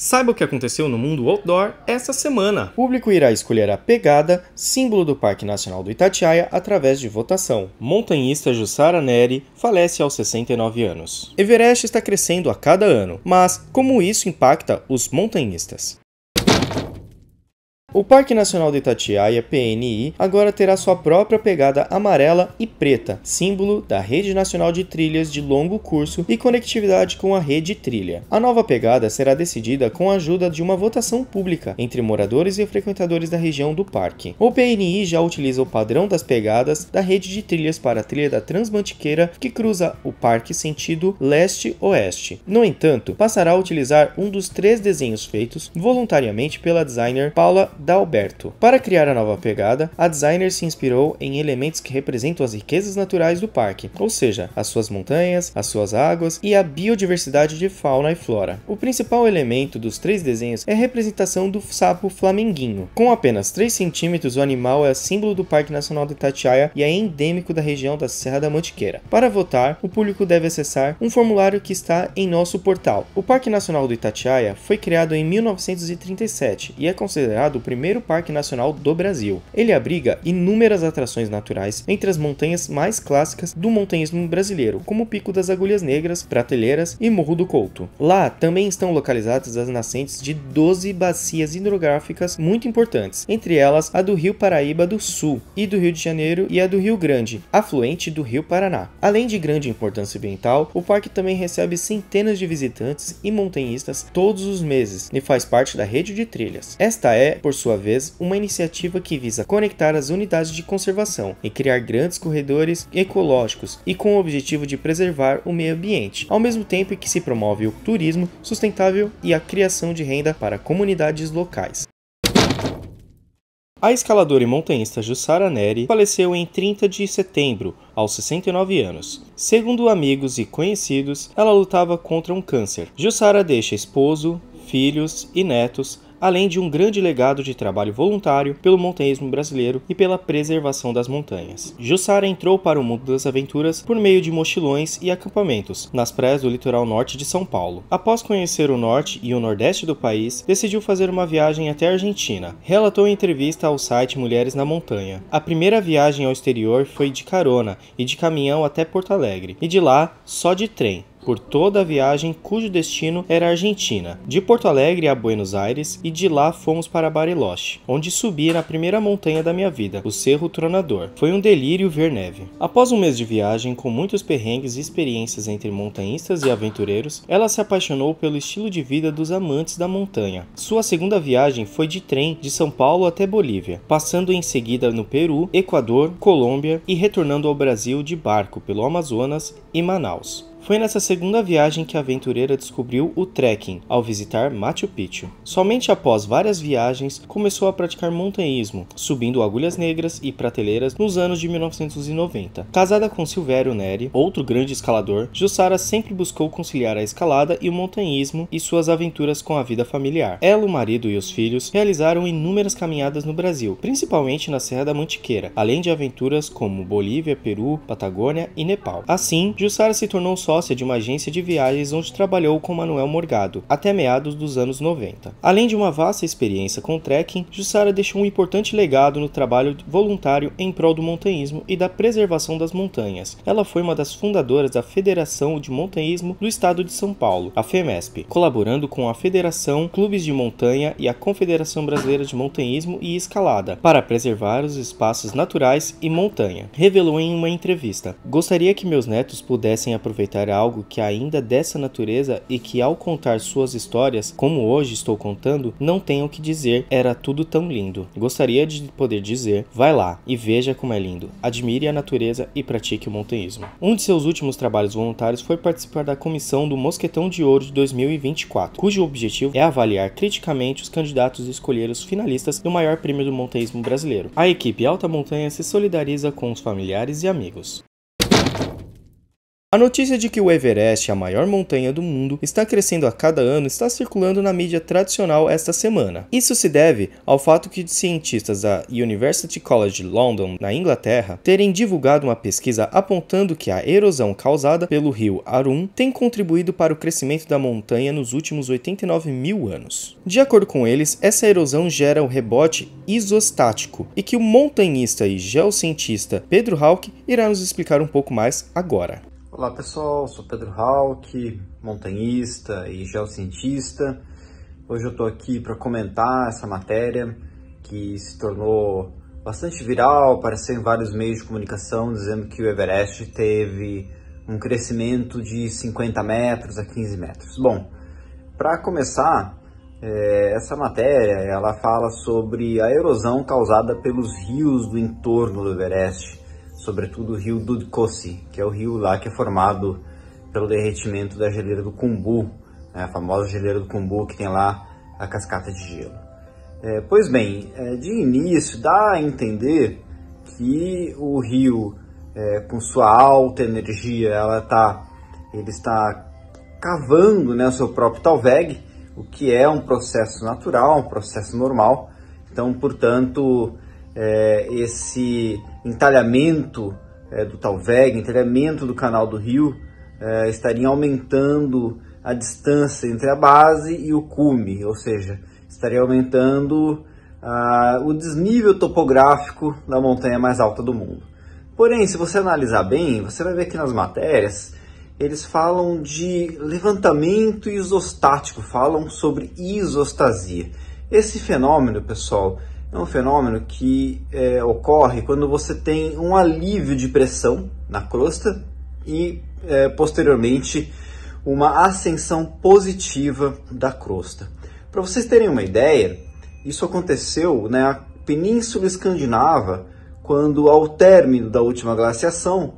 Saiba o que aconteceu no mundo outdoor essa semana. O público irá escolher a pegada, símbolo do Parque Nacional do Itatiaia, através de votação. Montanhista Jussara Neri falece aos 69 anos. Everest está crescendo a cada ano, mas como isso impacta os montanhistas? O Parque Nacional de Itatiaia, PNI, agora terá sua própria pegada amarela e preta, símbolo da Rede Nacional de Trilhas de Longo Curso e conectividade com a rede trilha. A nova pegada será decidida com a ajuda de uma votação pública entre moradores e frequentadores da região do parque. O PNI já utiliza o padrão das pegadas da rede de trilhas para a trilha da Transmantiqueira, que cruza o parque sentido leste-oeste. No entanto, passará a utilizar um dos três desenhos feitos voluntariamente pela designer Paula Dalberto. Para criar a nova pegada, a designer se inspirou em elementos que representam as riquezas naturais do parque, ou seja, as suas montanhas, as suas águas e a biodiversidade de fauna e flora. O principal elemento dos três desenhos é a representação do sapo flamenguinho. Com apenas 3 centímetros, o animal é símbolo do Parque Nacional de Itatiaia e é endêmico da região da Serra da Mantiqueira. Para votar, o público deve acessar um formulário que está em nosso portal. O Parque Nacional do Itatiaia foi criado em 1937 e é considerado primeiro parque nacional do Brasil. Ele abriga inúmeras atrações naturais entre as montanhas mais clássicas do montanhismo brasileiro, como o Pico das Agulhas Negras, Prateleiras e Morro do Couto. Lá também estão localizadas as nascentes de 12 bacias hidrográficas muito importantes, entre elas a do Rio Paraíba do Sul e do Rio de Janeiro e a do Rio Grande, afluente do Rio Paraná. Além de grande importância ambiental, o parque também recebe centenas de visitantes e montanhistas todos os meses e faz parte da rede de trilhas. Esta é, por sua vez, uma iniciativa que visa conectar as unidades de conservação e criar grandes corredores ecológicos e com o objetivo de preservar o meio ambiente, ao mesmo tempo que se promove o turismo sustentável e a criação de renda para comunidades locais. A escaladora e montanhista Jussara Neri faleceu em 30 de setembro, aos 69 anos. Segundo amigos e conhecidos, ela lutava contra um câncer. Jussara deixa esposo, filhos e netos além de um grande legado de trabalho voluntário pelo montanhismo brasileiro e pela preservação das montanhas. Jussara entrou para o mundo das aventuras por meio de mochilões e acampamentos nas praias do litoral norte de São Paulo. Após conhecer o norte e o nordeste do país, decidiu fazer uma viagem até a Argentina. Relatou em entrevista ao site Mulheres na Montanha. A primeira viagem ao exterior foi de carona e de caminhão até Porto Alegre, e de lá só de trem por toda a viagem cujo destino era Argentina. De Porto Alegre a Buenos Aires e de lá fomos para Bariloche, onde subi na primeira montanha da minha vida, o Cerro Tronador. Foi um delírio ver neve. Após um mês de viagem, com muitos perrengues e experiências entre montanhistas e aventureiros, ela se apaixonou pelo estilo de vida dos amantes da montanha. Sua segunda viagem foi de trem de São Paulo até Bolívia, passando em seguida no Peru, Equador, Colômbia e retornando ao Brasil de barco pelo Amazonas e Manaus. Foi nessa segunda viagem que a aventureira descobriu o trekking ao visitar Machu Picchu. Somente após várias viagens começou a praticar montanhismo, subindo agulhas negras e prateleiras nos anos de 1990. Casada com Silvério Neri, outro grande escalador, Jussara sempre buscou conciliar a escalada e o montanhismo e suas aventuras com a vida familiar. Ela, o marido e os filhos realizaram inúmeras caminhadas no Brasil, principalmente na Serra da Mantiqueira, além de aventuras como Bolívia, Peru, Patagônia e Nepal. Assim, Jussara se tornou só sócia de uma agência de viagens onde trabalhou com Manuel Morgado até meados dos anos 90. Além de uma vasta experiência com trekking, Jussara deixou um importante legado no trabalho voluntário em prol do montanhismo e da preservação das montanhas. Ela foi uma das fundadoras da Federação de Montanhismo do Estado de São Paulo, a FEMESP, colaborando com a Federação Clubes de Montanha e a Confederação Brasileira de Montanhismo e Escalada para preservar os espaços naturais e montanha. Revelou em uma entrevista: Gostaria que meus netos pudessem aproveitar contar algo que ainda é dessa natureza e que ao contar suas histórias, como hoje estou contando, não o que dizer era tudo tão lindo. Gostaria de poder dizer, vai lá e veja como é lindo. Admire a natureza e pratique o montanhismo. Um de seus últimos trabalhos voluntários foi participar da comissão do Mosquetão de Ouro de 2024, cujo objetivo é avaliar criticamente os candidatos e escolher os finalistas do maior prêmio do montanhismo brasileiro. A equipe Alta Montanha se solidariza com os familiares e amigos. A notícia de que o Everest, a maior montanha do mundo, está crescendo a cada ano está circulando na mídia tradicional esta semana. Isso se deve ao fato que cientistas da University College London, na Inglaterra, terem divulgado uma pesquisa apontando que a erosão causada pelo rio Arun tem contribuído para o crescimento da montanha nos últimos 89 mil anos. De acordo com eles, essa erosão gera o um rebote isostático e que o montanhista e geocientista Pedro Hawke irá nos explicar um pouco mais agora. Olá pessoal, sou Pedro Hauck, montanhista e geocientista. Hoje eu estou aqui para comentar essa matéria que se tornou bastante viral, apareceu em vários meios de comunicação dizendo que o Everest teve um crescimento de 50 metros a 15 metros. Bom, para começar, é, essa matéria ela fala sobre a erosão causada pelos rios do entorno do Everest sobretudo o rio Dudkosi, que é o rio lá que é formado pelo derretimento da geleira do Kumbu, né, a famosa geleira do Kumbu que tem lá a cascata de gelo. É, pois bem, é, de início dá a entender que o rio, é, com sua alta energia, ela tá, ele está cavando né, o seu próprio talveg, o que é um processo natural, um processo normal. Então, portanto, é, esse entalhamento é, do Talveg, entalhamento do canal do rio, é, estariam aumentando a distância entre a base e o cume, ou seja, estaria aumentando ah, o desnível topográfico da montanha mais alta do mundo. Porém, se você analisar bem, você vai ver que nas matérias eles falam de levantamento isostático, falam sobre isostasia. Esse fenômeno, pessoal, é um fenômeno que é, ocorre quando você tem um alívio de pressão na crosta e, é, posteriormente, uma ascensão positiva da crosta. Para vocês terem uma ideia, isso aconteceu né, na né, Península Escandinava, quando, ao término da última glaciação,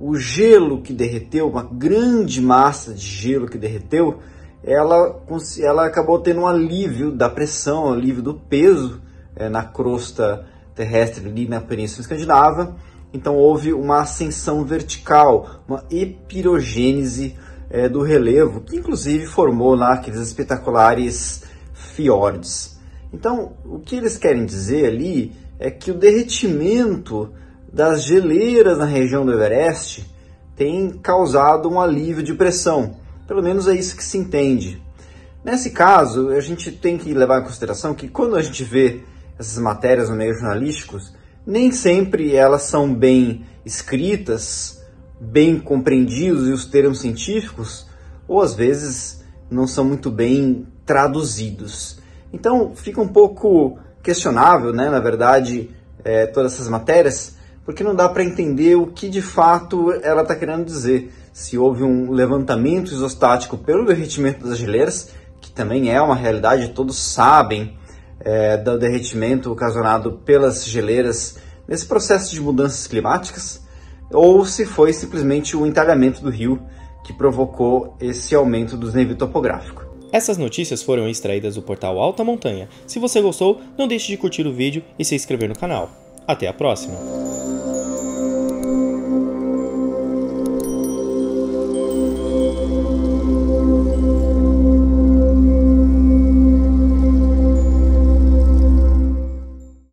o gelo que derreteu, uma grande massa de gelo que derreteu, ela, ela acabou tendo um alívio da pressão, um alívio do peso, é, na crosta terrestre ali na Península Escandinava. Então houve uma ascensão vertical, uma epirogênese é, do relevo, que inclusive formou lá aqueles espetaculares fiordes. Então, o que eles querem dizer ali é que o derretimento das geleiras na região do Everest tem causado um alívio de pressão. Pelo menos é isso que se entende. Nesse caso, a gente tem que levar em consideração que quando a gente vê essas matérias no meio jornalístico, nem sempre elas são bem escritas, bem compreendidos e os termos científicos, ou às vezes não são muito bem traduzidos. Então fica um pouco questionável, né, na verdade, é, todas essas matérias, porque não dá para entender o que de fato ela está querendo dizer. Se houve um levantamento isostático pelo derretimento das geleiras, que também é uma realidade, todos sabem é, do derretimento ocasionado pelas geleiras nesse processo de mudanças climáticas, ou se foi simplesmente o entalhamento do rio que provocou esse aumento do nível topográfico. Essas notícias foram extraídas do portal Alta Montanha. Se você gostou, não deixe de curtir o vídeo e se inscrever no canal. Até a próxima!